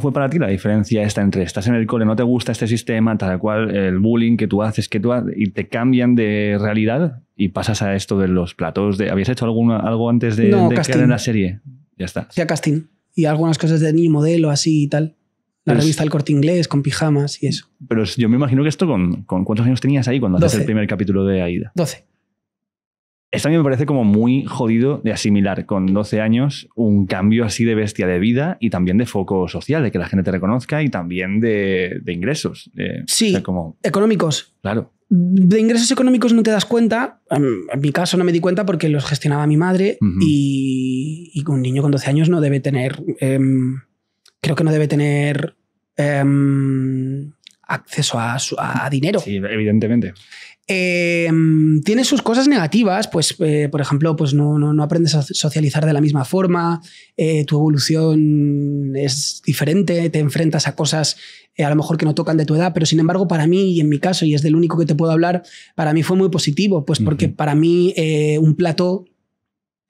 fue para ti la diferencia esta entre estás en el cole, no te gusta este sistema, tal cual, el bullying que tú haces, que tú y te cambian de realidad y pasas a esto de los platos? De, ¿Habías hecho alguna, algo antes de, no, en la serie? Ya está. Hacía casting y algunas cosas de niño modelo así y tal. La revista El Corte Inglés con pijamas y eso. Pero yo me imagino que esto con, con cuántos años tenías ahí cuando haces el primer capítulo de Aida. 12. Esto a mí me parece como muy jodido de asimilar con 12 años un cambio así de bestia de vida y también de foco social, de que la gente te reconozca y también de, ingresos. sí, como... económicos. Claro. De ingresos económicos no te das cuenta. En mi caso no me di cuenta porque los gestionaba mi madre y, un niño con 12 años no debe tener, em, creo que no debe tener... Em, acceso a, dinero. Sí, evidentemente. Eh, tiene sus cosas negativas, pues, eh, por ejemplo, pues no, no, aprendes a socializar de la misma forma, eh, tu evolución es diferente, te enfrentas a cosas a lo mejor que no tocan de tu edad, pero sin embargo, para mí, y en mi caso, y es del único que te puedo hablar, para mí fue muy positivo, pues porque para mí un plato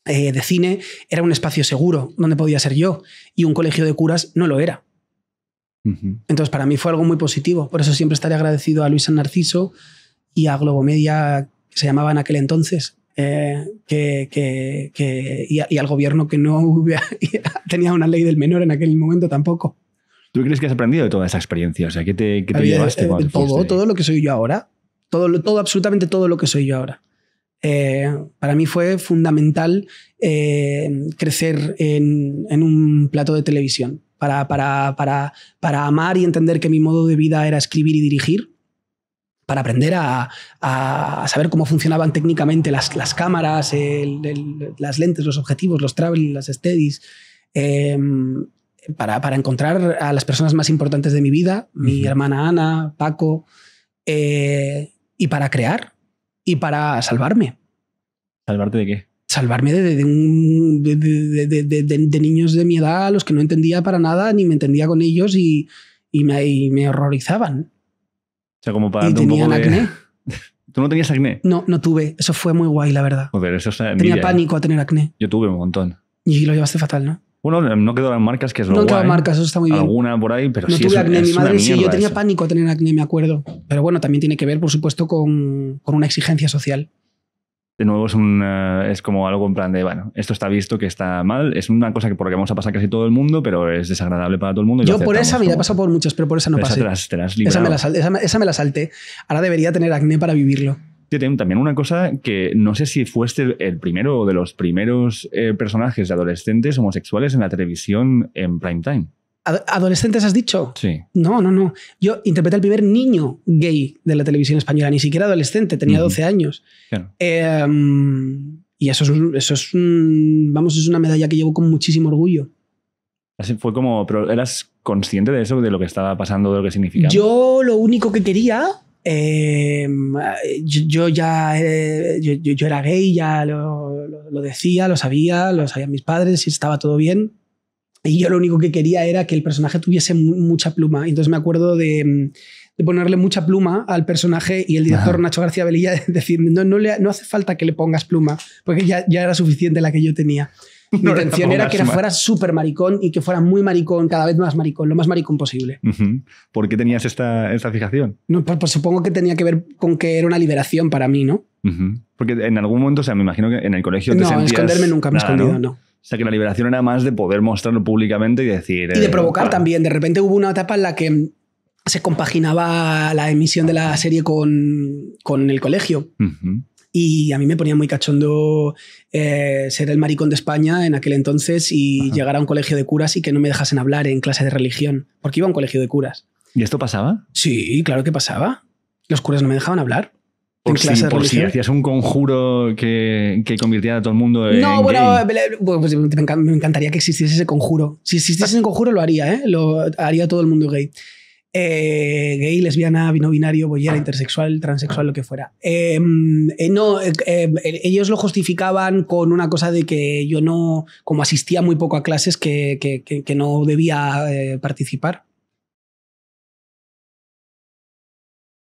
de cine era un espacio seguro donde podía ser yo, y un colegio de curas no lo era. Entonces, para mí fue algo muy positivo. Por eso siempre estaré agradecido a Luis San Narciso y a Globomedia, que se llamaba en aquel entonces, eh, que, y, al gobierno que no tenía una ley del menor en aquel momento tampoco. ¿Tú crees que has aprendido de toda esa experiencia? O sea, ¿qué te, llevaste? Eh, todo, todo lo que soy yo ahora. Todo, todo, absolutamente todo lo que soy yo ahora. Eh, para mí fue fundamental crecer en un plato de televisión para, amar y entender que mi modo de vida era escribir y dirigir para aprender a, saber cómo funcionaban técnicamente las, cámaras, las lentes, los objetivos, los travel, las steadies, em, para, encontrar a las personas más importantes de mi vida, mi hermana Ana, Paco, eh, y para crear y para salvarme. ¿Salvarte de qué? salvarme de, de, de de, niños de mi edad, los que no entendía para nada, ni me entendía con ellos y, y, me, horrorizaban. O sea, como para... Y tenían acné. ¿Tú no tenías acné? No, no tuve. Eso fue muy guay, la verdad. Joder, eso Tenía ¿eh? pánico a tener acné. Yo tuve un montón. Y lo llevaste fatal, ¿no? Bueno, no quedó las marcas, que es lo No las marcas, eso está muy bien. Alguna por ahí, pero no sí. tuve acné, mi madre sí, yo tenía pánico a tener acné, me acuerdo. Pero bueno, también tiene que ver, por supuesto, con, con una exigencia social de nuevo es, un eh, es como algo en plan de, bueno, esto está visto que está mal, es una cosa que por la que vamos a pasar casi todo el mundo, pero es desagradable para todo el mundo. Yo por esa vida he pasado por muchos, pero por esa no pasé. Esa, me la salté. Ahora debería tener acné para vivirlo también una cosa que no sé si fuiste el primero o de los primeros eh, personajes de adolescentes homosexuales en la televisión en prime time. ¿Adolescentes has dicho? Sí. No, no, no. Yo interpreté al primer niño gay de la televisión española, ni siquiera adolescente, tenía 12 años. Em, y eso es, eso es vamos, es una medalla que llevo con muchísimo orgullo. Así fue como, pero ¿eras consciente de eso, de lo que estaba pasando, de lo que significaba? Yo lo único que quería, em, yo, ya eh, yo, era gay, ya lo decía, lo sabía, lo sabían mis padres y estaba todo bien y yo lo único que quería era que el personaje tuviese mucha pluma. Entonces me acuerdo mm, de, ponerle mucha pluma al personaje y el director Nacho García Velilla decir, no, no, le, no hace falta que le pongas pluma, porque ya, era suficiente la que yo tenía. Mi intención era que fuera súper maricón y que fuera muy maricón, cada vez más maricón, lo más maricón posible. ¿Por qué tenías esta, esta fijación? pues, supongo que tenía que ver con que era una liberación para mí, ¿no? Porque en algún momento, o sea, me imagino que en el colegio te no, esconderme nunca me he no o sea, que la liberación era más de poder mostrarlo públicamente y decir... Y de eh, provocar también. De repente hubo una etapa en la que se compaginaba la emisión de la serie con, el colegio. Y a mí me ponía muy cachondo eh, ser el maricón de España en aquel entonces y llegar a un colegio de curas y que no me dejasen hablar en clase de religión, porque iba a un colegio de curas. ¿Y esto pasaba? Sí, claro que pasaba. Los curas no me dejaban hablar. Por, si, hacías un conjuro que, convirtiera a todo el mundo en. No, bueno, pues, me, encantaría que existiese ese conjuro. Si existiese ese conjuro, lo haría, ¿eh? Lo haría todo el mundo gay. Eh, gay, lesbiana, vino binario, boyera, intersexual, transexual, lo que fuera. Em, eh, no, eh, em, ellos lo justificaban con una cosa de que yo no, como asistía muy poco a clases, que no debía participar.